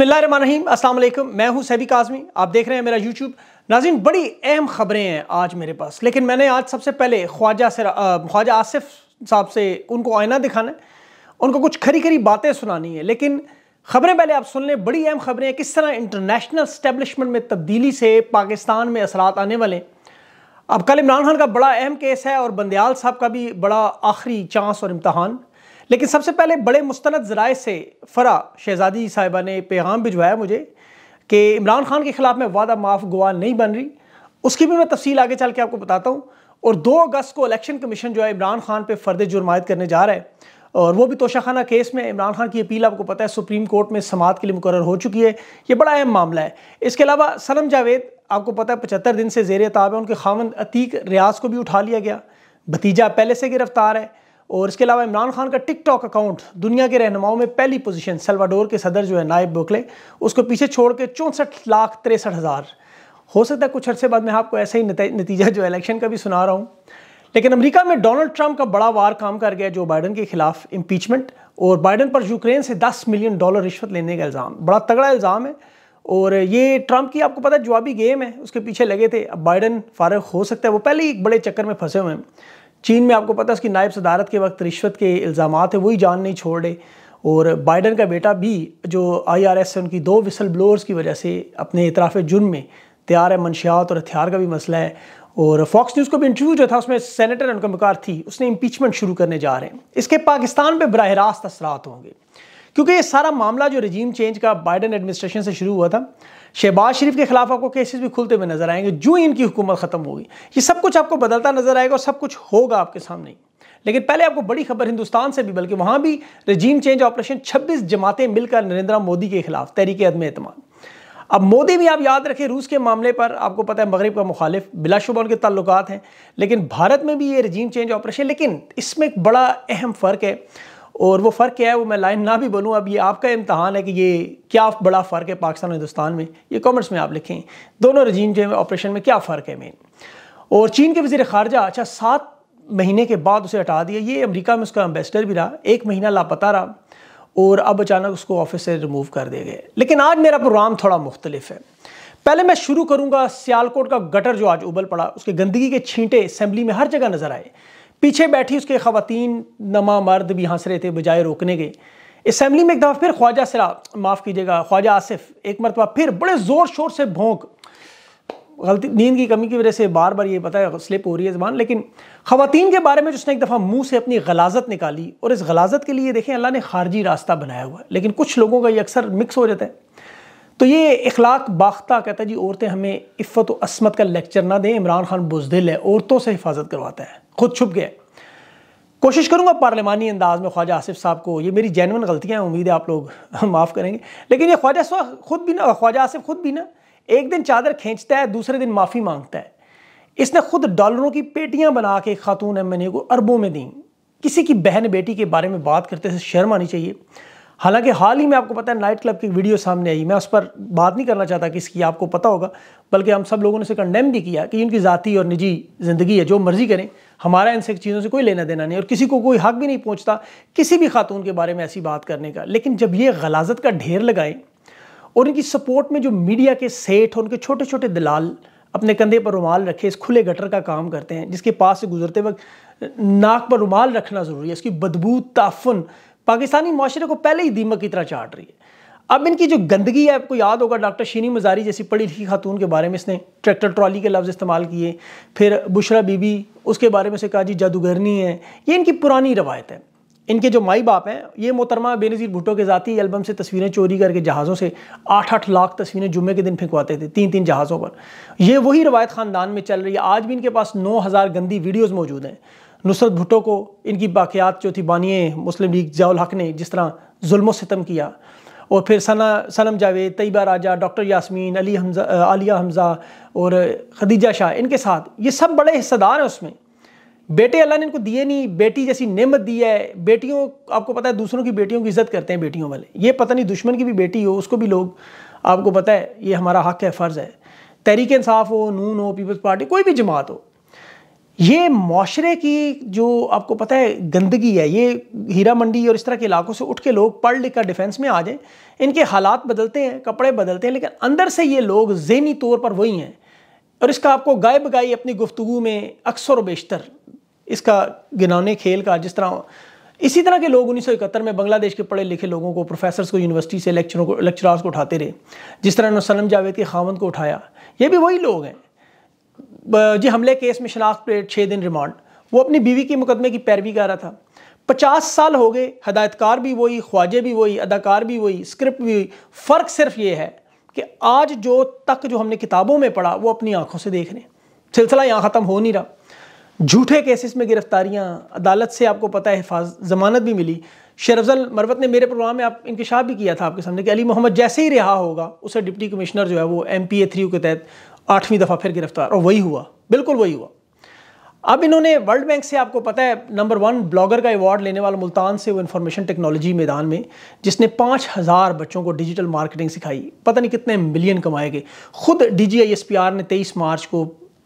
बसमीम अल्लाम मैं हूं सैबी काजमी आप देख रहे हैं मेरा यूट्यूब नाजिन बड़ी अहम ख़बरें हैं आज मेरे पास लेकिन मैंने आज सबसे पहले ख्वाजा से ख्वाजा आसिफ साहब से उनको आईना दिखाना है उनको कुछ खरी खरी बातें सुनानी है लेकिन खबरें पहले आप सुन लें बड़ी अहम खबरें हैं किस तरह इंटरनेशनल स्टैब्लिशमेंट में तब्दीली से पाकिस्तान में असरात आने वाले अब कल इमरान खान का बड़ा अहम केस है और बंदयाल साहब का भी बड़ा आखिरी चांस और इम्तहान लेकिन सबसे पहले बड़े मुस्ंद ज़राए से फ़रा शहज़ादी साहिबा ने पैगाम भिजवाया मुझे कि इमरान खान के ख़िलाफ़ मैं वादा माफ़ गोवा नहीं बन रही उसकी भी मैं तफसील आगे चल के आपको बताता हूँ और दो अगस्त को इलेक्शन कमीशन जो है इमरान खान पर फर्द जुर्मायत करने जा रहा है और वो भी तोशाखाना केस में इमरान खान की अपील आपको पता है सुप्रीम कोर्ट में समात के लिए मुकर हो चुकी है ये बड़ा अहम मामला है इसके अलावा सनम जावेद आपको पता है पचहत्तर दिन से जेर ताब है उनके खामन अतीक रियाज को भी उठा लिया गया भतीजा पहले से गिरफ्तार है और इसके अलावा इमरान खान का टिकटॉक अकाउंट दुनिया के रहनुमाओं में पहली पोजीशन सलवाडोर के सदर जो है नायब बोकले उसको पीछे छोड़ के चौंसठ लाख तिरसठ हज़ार हो सकता है कुछ अरसे बाद में आपको ऐसा ही नतीजा जो इलेक्शन का भी सुना रहा हूँ लेकिन अमेरिका में डोनाल्ड ट्रंप का बड़ा वार काम कर गया जो बाइडन के खिलाफ इम्पीचमेंट और बाइडन पर यूक्रेन से दस मिलियन डॉलर रिश्वत लेने का इल्ज़ाम बड़ा तगड़ा इल्ज़ाम है और ये ट्रंप की आपको पता है जवाबी गेम है उसके पीछे लगे थे अब बाइडन फारग हो सकता है वो पहले ही एक बड़े चक्कर में फंसे हुए हैं चीन में आपको पता है उसकी नायब सदारत के वक्त रिश्वत के इल्ज़ाम है वही जान नहीं छोड़ रहे और बाइडन का बेटा भी जो आई आर एस है उनकी दो विसल ब्लोअर्स की वजह से अपने इतराफ़ जुर्म में तैयार है मनशियात और हथियार का भी मसला है और फॉक्स न्यूज़ को भी इंटरव्यू जो था उसमें सेनेटर उनका मकार थी उसने इम्पीचमेंट शुरू करने जा रहे हैं इसके पाकिस्तान पर बरह रास्त असरात होंगे क्योंकि ये सारा मामला जो रजीम चेंज का बाइडन एडमिनिस्ट्रेशन से शुरू हुआ था शहबाज शरीफ के खिलाफ आपको केसेस भी खुलते हुए नजर आएंगे जो ही इनकी हुकूमत ख़त्म होगी ये सब कुछ आपको बदलता नजर आएगा और सब कुछ होगा आपके सामने लेकिन पहले आपको बड़ी खबर हिंदुस्तान से भी बल्कि वहां भी रजीम चेंज ऑपरेशन 26 जमातें मिलकर नरेंद्र मोदी के खिलाफ तहरीक अदम एतम अब मोदी भी आप याद रखें रूस के मामले पर आपको पता है मगरब का मुखालिफ बिलाशुबा उनके ताल्लुकात हैं लेकिन भारत में भी ये रजीम चेंज ऑपरेशन लेकिन इसमें एक बड़ा अहम फ़र्क है और वो फ़र्क क्या है वो मैं लाइन ना भी बोलूँ अब ये आपका इम्तहान है कि ये क्या बड़ा फ़र्क है पाकिस्तान और हिंदुस्तान में ये कॉमेंट्स में आप लिखें दोनों रजीम जो ऑपरेशन में क्या फ़र्क है मेन और चीन के वजीर खारजा अच्छा सात महीने के बाद उसे हटा दिया ये अमेरिका में उसका एम्बेसडर भी रहा एक महीना लापता रहा और अब अचानक उसको ऑफिस से रिमूव कर दिया गया लेकिन आज मेरा प्रोग्राम थोड़ा मुख्तलिफ है पहले मैं शुरू करूंगा सियालकोट का गटर जो आज उबल पड़ा उसके गंदगी के छींटे असम्बली में हर जगह नजर आए पीछे बैठी उसके खातन नमा मर्द भी हंस रहे थे बजाय रोकने के असम्बली में एक दफ़ा फिर ख्वाजा सिरा माफ़ कीजिएगा ख्वाजा आसिफ एक मरतबा फिर बड़े ज़ोर शोर से भोंक गलती नींद की कमी की वजह से बार बार ये पता है स्लिप हो रही है ज़बान लेकिन ख़वातीन के बारे में जिसने एक दफ़ा मुंह से अपनी गलाजत निकाली और इस गलाजत के लिए देखें अल्लाह ने खारजी रास्ता बनाया हुआ है लेकिन कुछ लोगों का ये अक्सर मिक्स हो जाता है तो ये इखलाक बाख्ता कहता है जी औरतें हमें इफ़त व असमत का लेक्चर ना दें इमरान खान बुजदिल है औरतों से हिफाजत करवाता है खुद छुप गया कोशिश करूँगा पार्लियमानी अंदाज में ख्वाजा आसिफ साहब को ये मेरी जैनवन गलतियाँ उम्मीद है आप लोग माफ़ करेंगे लेकिन ये ख्वाजा खुद भी ना ख्वाजा आसिफ खुद भी ना एक दिन चादर खींचता है दूसरे दिन माफ़ी मांगता है इसने खुद डॉलरों की पेटियाँ बना के खातून एम एन ए को अरबों में दी किसी की बहन बेटी के बारे में बात करते से शर्म आनी चाहिए हालांकि हाल ही में आपको पता है नाइट क्लब की वीडियो सामने आई मैं उस पर बात नहीं करना चाहता कि इसकी आपको पता होगा बल्कि हम सब लोगों ने इसे कंडेम भी किया कि इनकी ज़ाती और निजी ज़िंदगी है जो मर्ज़ी करें हमारा इनसे चीज़ों से कोई लेना देना नहीं और किसी को कोई हक भी नहीं पहुँचता किसी भी खातून के बारे में ऐसी बात करने का लेकिन जब ये गलाजत का ढेर लगाएं और इनकी सपोर्ट में जो मीडिया के सेठ और उनके छोटे छोटे दलाल अपने कंधे पर रुमाल रखे इस खुले गटर का काम करते हैं जिसके पास से गुजरते वक्त नाक पर रुमाल रखना ज़रूरी है इसकी बदबू ताफन पाकिस्तानी माशरे को पहले ही दीमक की तरह चाट रही है अब इनकी जो गंदगी है आपको याद होगा डॉक्टर शीनी मजारी जैसी पढ़ी लिखी खातून के बारे में इसने ट्रैक्टर ट्रॉली के लफ्ज़ इस्तेमाल किए फिर बुशरा बीबी उसके बारे में से कहा जी जादूगरनी है ये इनकी पुरानी रवायत है इनके जो माई बाप हैं ये मोहतरमा बेनज़ीर भुटो के ज़ाती एल्बम से तस्वीरें चोरी करके जहाज़ों से आठ आठ लाख तस्वीरें जुम्मे के दिन फेंकवाते थे तीन तीन जहाज़ों पर यह वही रवायत ख़ानदान में चल रही है आज भी इनके पास नौ हज़ार गंदी वीडियोज़ मौजूद हैं नुसरत भुटो को इनकी बाक़ियात जो थी बानिए मुस्लिम लीग जयाल हक ने जिस तरह जुल्म सितम किया और फिर सना सनम जावेद तयबा राजा डॉक्टर यासमीन अली हमजा आलिया हमज़ा और खदीजा शाह इनके साथ ये सब बड़े हिस्सेदार हैं उसमें बेटे अल्लाह ने इनको दिए नहीं बेटी जैसी नेमत दी है बेटियों आपको पता है दूसरों की बेटियों की इज्जत करते हैं बेटियों वाले ये पता नहीं दुश्मन की भी बेटी हो उसको भी लोग आपको पता है ये हमारा हक है फ़र्ज़ है तहरीक इंसाफ हो नून हो पीपल्स पार्टी कोई भी जमात हो ये माशरे की जो आपको पता है गंदगी है ये हीरा मंडी और इस तरह के इलाकों से उठ के लोग पढ़ लिख कर डिफेंस में आ जाएं इनके हालात बदलते हैं कपड़े बदलते हैं लेकिन अंदर से ये लोग जहनी तौर पर वही हैं और इसका आपको गाय बगाई अपनी गुफ्तु में अक्सर बेशतर इसका गिनौने खेल का जिस तरह इसी तरह के लोग इकहत्तर में बांग्लादेश के पढ़े लिखे लोगों को प्रोफेसर्स को यूनिवर्सिटी से लेक्चरों को लेक्चरार्स को उठाते रहे जिस तरह उन्होंने सनम जावेद के खामन को उठाया ये भी वही लोग हैं जी हमले केस में शनाख्त पर छः दिन रिमांड वो अपनी बीवी के मुकदमे की पैरवी कर रहा था पचास साल हो गए हदायतकार भी वही ख्वाजे भी वही अदाकार भी वही स्क्रिप्ट भी वही फ़र्क सिर्फ ये है कि आज जो तक जो हमने किताबों में पढ़ा वो अपनी आंखों से देख रहे हैं सिलसिला यहाँ ख़त्म हो नहीं रहा झूठे केसेस में गिरफ्तारियाँ अदालत से आपको पता है हिफाज जमानत भी मिली शेरफल मरवत ने मेरे प्रोग्राम में आप इंकशाफ भी किया था आपके सामने कि अली मोहम्मद जैसे ही रिहा होगा उसे डिप्टी कमिश्नर जो है वो एम पी ए थ्री के तहत आठवीं दफ़ा फिर गिरफ्तार और वही हुआ बिल्कुल वही हुआ अब इन्होंने वर्ल्ड बैंक से आपको पता है नंबर वन ब्लॉगर का अवार्ड लेने वाला मुल्तान से वो इन्फॉर्मेशन टेक्नोलॉजी मैदान में जिसने पाँच हज़ार बच्चों को डिजिटल मार्केटिंग सिखाई पता नहीं कितने मिलियन कमाए गए खुद D G I S P R ने तेईस मार्च को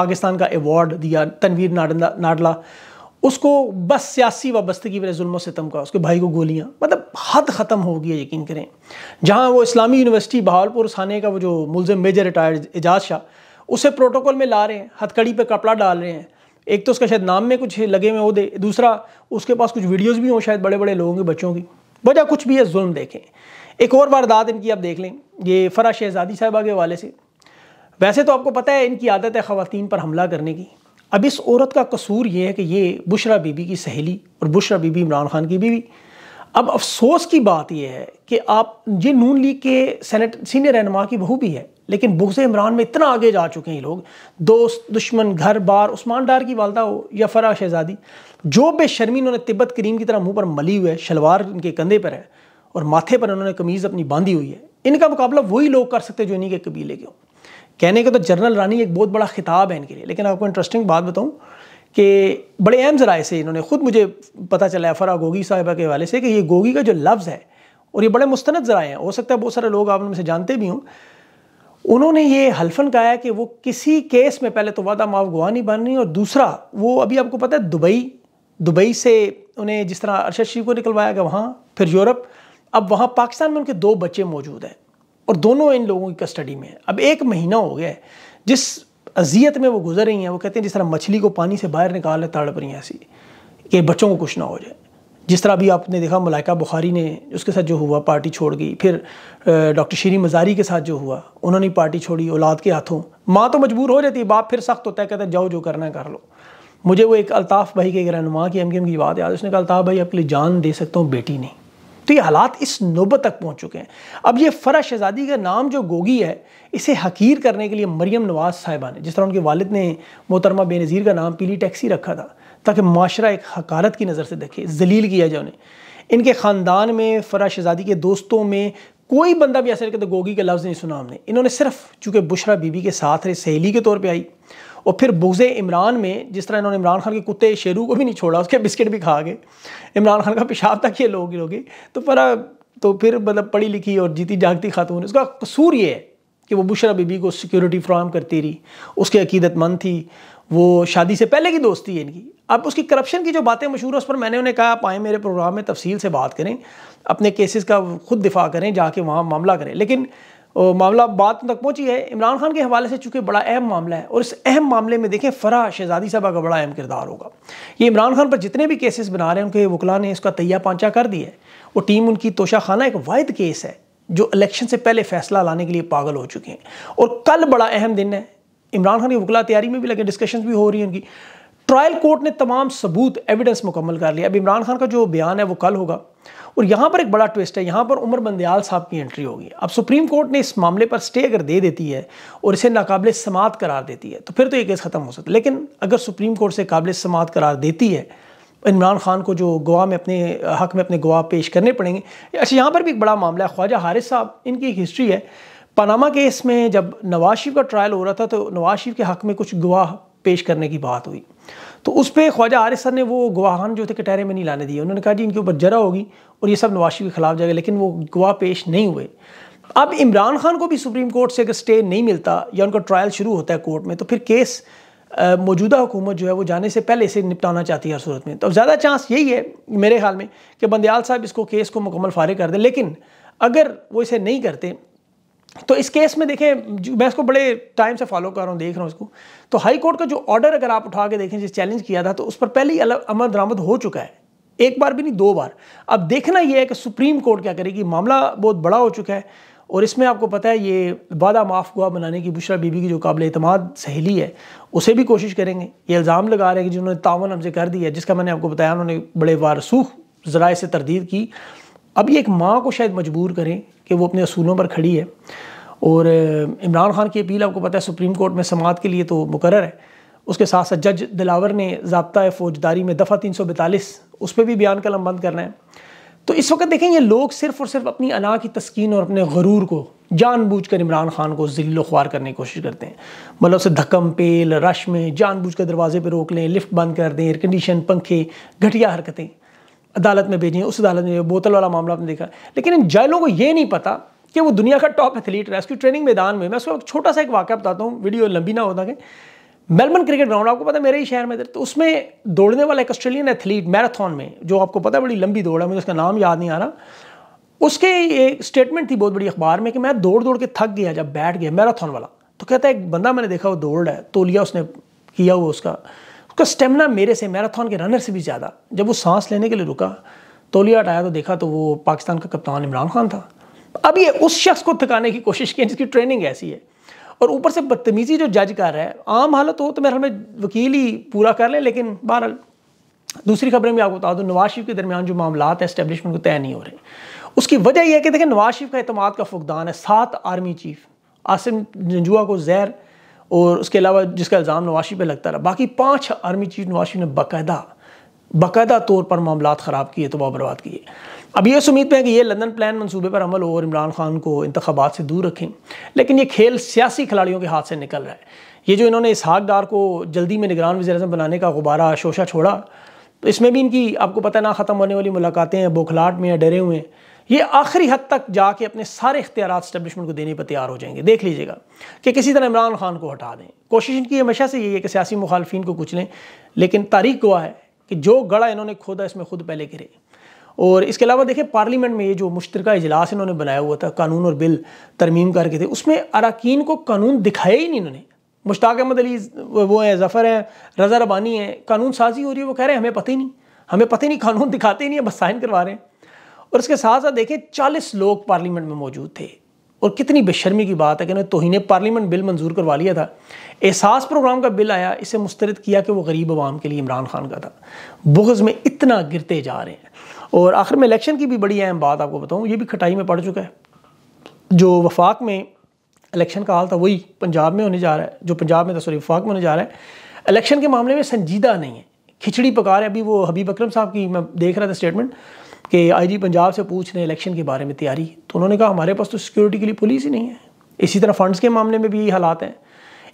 पाकिस्तान का अवार्ड दिया तनवीर नाडला नाडला उसको बस सियासी वाबस्तगी वाले जुल्म सितम का उसके भाई को गोलियाँ मतलब हद ख़त्म हो गई है यकीन करें जहाँ वो इस्लामी यूनिवर्सिटी बहावलपुर थाने का वो जो मुलम मेजर रिटायर्ड एजाज शाह उसे प्रोटोकॉल में ला रहे हैं हथकड़ी पे कपड़ा डाल रहे हैं एक तो उसका शायद नाम में कुछ लगे हुए हो दे दूसरा उसके पास कुछ वीडियोज़ भी हों शायद बड़े बड़े लोगों के बच्चों की वजह कुछ भी है जुल्म देखें एक और वारदात इनकी आप देख लें ये फ़रा शहजादी साहबा के हवाले से वैसे तो आपको पता है इनकी आदत है ख़वातीन पर हमला करने की अब इस औरत का कसूर ये है कि ये बुशरा बीबी की सहेली और बुशरा बीबी इमरान खान की बीवी अब अफसोस की बात यह है कि आप ये नून लीग के सेनेट सीनियर रहनमा की बहू भी है लेकिन बुगज इमरान में इतना आगे जा चुके हैं लोग दोस्त दुश्मन घर बार उस्मान डार की वालदा हो या फरा शहजादी जो बेशर्मी उन्होंने तिब्बत करीम की तरह मुंह पर मली हुए शलवार इनके कंधे पर है और माथे पर उन्होंने कमीज़ अपनी बांधी हुई है इनका मुकाबला वही लोग कर सकते जो इन्हीं के कबीले के हों कहने का तो जनरल रानी एक बहुत बड़ा खिताब है इनके लिए लेकिन आपको इंटरेस्टिंग बात बताऊँ कि बड़े अहम ज़राए से इन्होंने ख़ुद मुझे पता चला है फ़रा गोगी साहिबा के हवाले से कि ये गोगी का जो लफ्ज़ है और ये बड़े मुस्ंद ज़राए हैं हो सकता है बहुत सारे लोग आप उनमें से जानते भी हों उन्होंने ये हल्फन कहा है कि वो किसी केस में पहले तो वादा माफ बन रही और दूसरा वो अभी आपको पता है दुबई दुबई से उन्हें जिस तरह अरशद शरीफ को निकलवाया गया वहाँ फिर यूरोप अब वहाँ पाकिस्तान में उनके दो बच्चे मौजूद हैं और दोनों इन लोगों की कस्टडी में अब एक महीना हो गया है जिस अजियत में वो गुजर रही हैं वो कहते हैं जिस तरह मछली को पानी से बाहर निकाल ताड़ पर ऐसी कि बच्चों को कुछ ना हो जाए जिस तरह अभी आपने देखा मलाइका बुखारी ने उसके साथ जो हुआ पार्टी छोड़ गई फिर डॉक्टर शीरी मजारी के साथ जो हुआ उन्होंने पार्टी छोड़ी औलाद के हाथों माँ तो मजबूर हो जाती है बाप फिर सख्त होता है कहते हैं जाओ जो करना है कर लो मुझे वो एक अल्ताफ़ भाई के एक रहनुमा की एम की बात याद उसने कहा अल्ताफ़ भाई आपके लिए जान दे सकता हूँ बेटी नहीं तो ये हालात इस नौबत तक पहुंच चुके हैं अब ये फ़रा शहजादी का नाम जो गोगी है इसे हकीर करने के लिए मरियम नवाज़ साहिबा ने जिस तरह उनके वालिद ने मोहतरमा बेनज़ीर का नाम पीली टैक्सी रखा था ताकि माशरा एक हकारत की नज़र से देखे जलील किया जाए उन्हें इनके ख़ानदान में फ़रा शहजादी के दोस्तों में कोई बंदा भी ऐसा कहते गोगी के लफ्ज़ नहीं सुना हमने इन्होंने सिर्फ चूँकि बुशरा बीबी के साथ रहे सहेली के तौर पर आई और फिर बुगज़े इमरान में जिस तरह इन्होंने इमरान खान के कुत्ते शेरू को भी नहीं छोड़ा उसके बिस्किट भी खा गए इमरान खान का पेशाब तक ये लोग लोगे तो पर तो फिर मतलब पढ़ी लिखी और जीती जागती खातून उसका कसूर ये है कि वो बुशरा बीबी को सिक्योरिटी फ्राहम करती रही उसके अकीदतमंद थी वो शादी से पहले की दोस्ती है इनकी अब उसकी करप्शन की जो बातें मशहूर हैं उस पर मैंने उन्हें कहा आप आए मेरे प्रोग्राम में तफसील से बात करें अपने केसेस का खुद दिफा करें जाके वहाँ मामला करें लेकिन मामला बात तक पहुँची है इमरान खान के हवाले से चूँकि बड़ा अहम मामला है और इस अहम मामले में देखें फ़राह शहजादी साहब का बड़ा अहम किरदार होगा ये इमरान खान पर जितने भी केसेस बना रहे हैं उनके वकला ने इसका तैया पांचा कर दिया है वो टीम उनकी तोशा खाना एक वाद केस है जो इलेक्शन से पहले फैसला लाने के लिए पागल हो चुके हैं और कल बड़ा अहम दिन है इमरान खान की वकला तैयारी में भी लगे डिस्कशन भी हो रही है उनकी ट्रायल कोर्ट ने तमाम सबूत एविडेंस मुकम्मल कर लिया अब इमरान खान का जो बयान है वो कल होगा और यहाँ पर एक बड़ा ट्विस्ट है यहाँ पर उमर बंदयाल साहब की एंट्री होगी अब सुप्रीम कोर्ट ने इस मामले पर स्टे अगर दे देती है और इसे नाकबिल समात करार देती है तो फिर तो ये केस ख़त्म हो सकता है लेकिन अगर सुप्रीम कोर्ट से काबिल समात करार देती है इमरान खान को जो गोवा में अपने हक में अपने गोवा पेश करने पड़ेंगे अच्छा यहाँ पर भी एक बड़ा मामला है ख्वाजा हारिस साहब इनकी एक हिस्ट्री है पनामा केस में जब नवाज शरीफ का ट्रायल हो रहा था तो नवाज शरीफ के हक में कुछ गवाह पेश करने की बात हुई तो उस पर ख्वाजा आरिस सर ने वो गवाहान जो थे कटहरे में नहीं लाने दिए उन्होंने कहा जी इनके ऊपर जरा होगी और ये सब नवाशी के खिलाफ जाएगा लेकिन वो गवाह पेश नहीं हुए अब इमरान खान को भी सुप्रीम कोर्ट से अगर स्टे नहीं मिलता या उनका ट्रायल शुरू होता है कोर्ट में तो फिर केस मौजूदा हुकूमत जो है वो जाने से पहले इसे निपटाना चाहती है हर सूरत में तो ज़्यादा चांस यही है मेरे ख्याल में कि बंदयाल साहब इसको केस को मुकम्मल फारिग कर दें लेकिन अगर वो इसे नहीं करते तो इस केस में देखें मैं इसको बड़े टाइम से फॉलो कर रहा हूँ देख रहा हूँ इसको तो हाई कोर्ट का जो ऑर्डर अगर आप उठा के देखें जिस चैलेंज किया था तो उस पर पहले ही अमल दरामद हो चुका है एक बार भी नहीं दो बार अब देखना यह है कि सुप्रीम कोर्ट क्या करेगी मामला बहुत बड़ा हो चुका है और इसमें आपको पता है ये वादा माफ़ गुआ बनाने की बुशरा बीबी की जो काबिल अतमाद सहेली है उसे भी कोशिश करेंगे ये इल्ज़ाम लगा रहे हैं कि जिन्होंने तावन हमसे कर दिया जिसका मैंने आपको बताया उन्होंने बड़े वारसूख ज़राए से तरदीद की अब ये एक माँ को शायद मजबूर करें कि वो अपने असूलों पर खड़ी है और इमरान खान की अपील आपको पता है सुप्रीम कोर्ट में समात के लिए तो मुकर है उसके साथ साथ जज दिलावर ने जबता फौजदारी में दफ़ा तीन सौ बैतालीस उस पर भी बयान कलम बंद करना है तो इस वक्त देखें ये लोग सिर्फ और सिर्फ अपनी अना की तस्किन और अपने गरूर को जानबूझ कर इमरान खान को जिल्लो ख्वार करने की कोशिश करते हैं मतलब उसे धक्कम पेल रश में जानबूझ कर दरवाजे पर रोक लें लिफ्ट बंद कर दें एयर कंडीशन पंखे घटिया हरकतें अदालत में भेजी है उस अदालत में बोतल वाला मामला आपने देखा लेकिन इन जेलों को ये नहीं पता कि वो दुनिया का टॉप एथलीट रेस्क्यू ट्रेनिंग मैदान में मैं उसको छोटा सा एक वाक्य बताता हूँ वीडियो लंबी ना होता कि मेलबर्न क्रिकेट ग्राउंड आपको पता है मेरे ही शहर में तो उसमें दौड़ने वाला एक ऑस्ट्रेलियन एथलीट मैराथन में जो आपको पता है बड़ी लंबी दौड़ है मुझे उसका नाम याद नहीं आ रहा उसके एक स्टेटमेंट थी बहुत बड़ी अखबार में कि मैं दौड़ दौड़ के थक गया जब बैठ गया मैराथन वाला तो कहता है एक बंदा मैंने देखा वो दौड़ रहा है तोलिया उसने किया हुआ उसका उसका स्टेमिना मेरे से मैराथन के रनर से भी ज़्यादा जब वो सांस लेने के लिए रुका तोलिया हटाया तो देखा तो वो पाकिस्तान का कप्तान इमरान खान था अब ये उस शख्स को थकाने की कोशिश की जिसकी ट्रेनिंग ऐसी है और ऊपर से बदतमीज़ी जो जज कर रहा है आम हालत हो तो मेरे हमें वकील ही पूरा कर लें लेकिन बहरहाल दूसरी खबरें भी आपको बता दूँ नवाज शरीफ के दरमियान जो मामला है इस्टेबलिशमेंट को तय नहीं हो रहे उसकी वजह यह है कि देखें नवाज शरीफ का अहतमाद का फुकदान है सात आर्मी चीफ आसिम जंजुआ को जहर और उसके अलावा जिसका इल्ज़ाम नवाशी पर लगता रहा बाकी पाँच आर्मी चीफ नवाशी ने बाकायदा बाकायदा तौर पर मामला ख़राब किए तबाह बर्बाद किए अब ये उम्मीद में है कि ये लंदन प्लान मनसूबे पर अमल हो और इमरान खान को इंतबात से दूर रखें लेकिन ये खेल सियासी खिलाड़ियों के हाथ से निकल रहा है ये जो इन्होंने इसहाक डार को जल्दी में निगरान वजी अजम बनाने का गुबारा शोशा छोड़ा तो इसमें भी इनकी आपको पता ना ख़त्म होने वाली मुलाकातें हैं बोखलाट में या डरे हुए हैं ये आखिरी हद तक जाके अपने सारे इख्तियार इस्टबलिशमेंट को देने पर तैयार हो जाएंगे देख लीजिएगा कि किसी तरह इमरान खान को हटा दें कोशिश इनकी हमेशा से यही है कि सियासी मुखालफी को कुचलें लेकिन तारीख गुआ है कि जो गड़ा इन्होंने खोदा इसमें खुद पहले गिरे और इसके अलावा देखें पार्लियामेंट में ये जो मुश्तर इजलास इन्होंने बनाया हुआ था कानून और बिल तरमीम करके थे उसमें अरकान को कानून दिखाया ही नहीं इन्होंने मुश्ताक अहमद अली वो हैं जफ़र हैं रजा रबानी हैं कानून साजी हो रही है वो कह रहे हैं हमें पता ही नहीं हमें पता ही नहीं कानून दिखाते ही नहीं है बस साइन करवा रहे हैं और इसके साथ साथ देखें चालीस लोग पार्लियामेंट में मौजूद थे और कितनी बेशर्मी की बात है कि ना तोहने पार्लियामेंट बिल मंजूर करवा लिया था एहसास प्रोग्राम का बिल आया इसे मुस्तरद किया कि वो गरीब आवाम के लिए इमरान खान का था बुगज़ में इतना गिरते जा रहे हैं और आखिर में इलेक्शन की भी बड़ी अहम बात आपको बताऊँ ये भी खटाई में पड़ चुका है जो वफाक में इलेक्शन का हाल था वही पंजाब में होने जा रहा है जो पंजाब में था सॉरी वफाक में होने जा रहा है इलेक्शन के मामले में संजीदा नहीं है खिचड़ी पका रहे अभी वो हबीब अक्रम साहब की मैं देख रहा था स्टेटमेंट कि आईजी पंजाब से पूछ रहे हैं इलेक्शन के बारे में तैयारी तो उन्होंने कहा हमारे पास तो सिक्योरिटी के लिए पुलिस ही नहीं है इसी तरह फंड्स के मामले में भी यही हालात हैं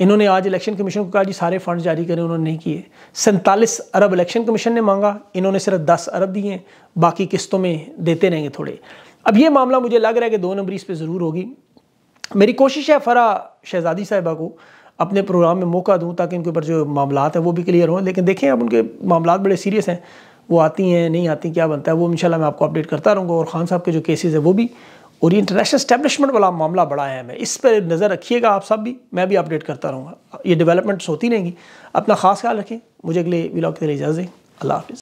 इन्होंने आज इलेक्शन कमीशन को कहा जी सारे फंड जारी करें उन्होंने नहीं किए सैंतालीस अरब इलेक्शन कमीशन ने मांगा इन्होंने सिर्फ दस अरब दिए बाकी किस्तों में देते रहेंगे थोड़े अब ये मामला मुझे लग रहा है कि दो नंबरी इस पर ज़रूर होगी मेरी कोशिश है फरा शहजादी साहिबा को अपने प्रोग्राम में मौका दूँ ताकि उनके ऊपर जो मामला हैं वो भी क्लियर हों लेकिन देखें अब उनके मामला बड़े सीरियस हैं वो आती हैं नहीं आती क्या बनता है वो इंशाल्लाह मैं आपको अपडेट करता रहूँगा और खान साहब के जो केसेस है वो भी और ये इंटरनेशनल स्टैब्लिशमेंट वाला मामला बड़ा है मैं इस पर नज़र रखिएगा आप सब भी मैं भी अपडेट करता रहूँगा ये डेवलपमेंट्स होती रहेंगी अपना खास ख्याल रखें मुझे अगले विलाग के लिए इजाज़ें अल्लाह हाफिज़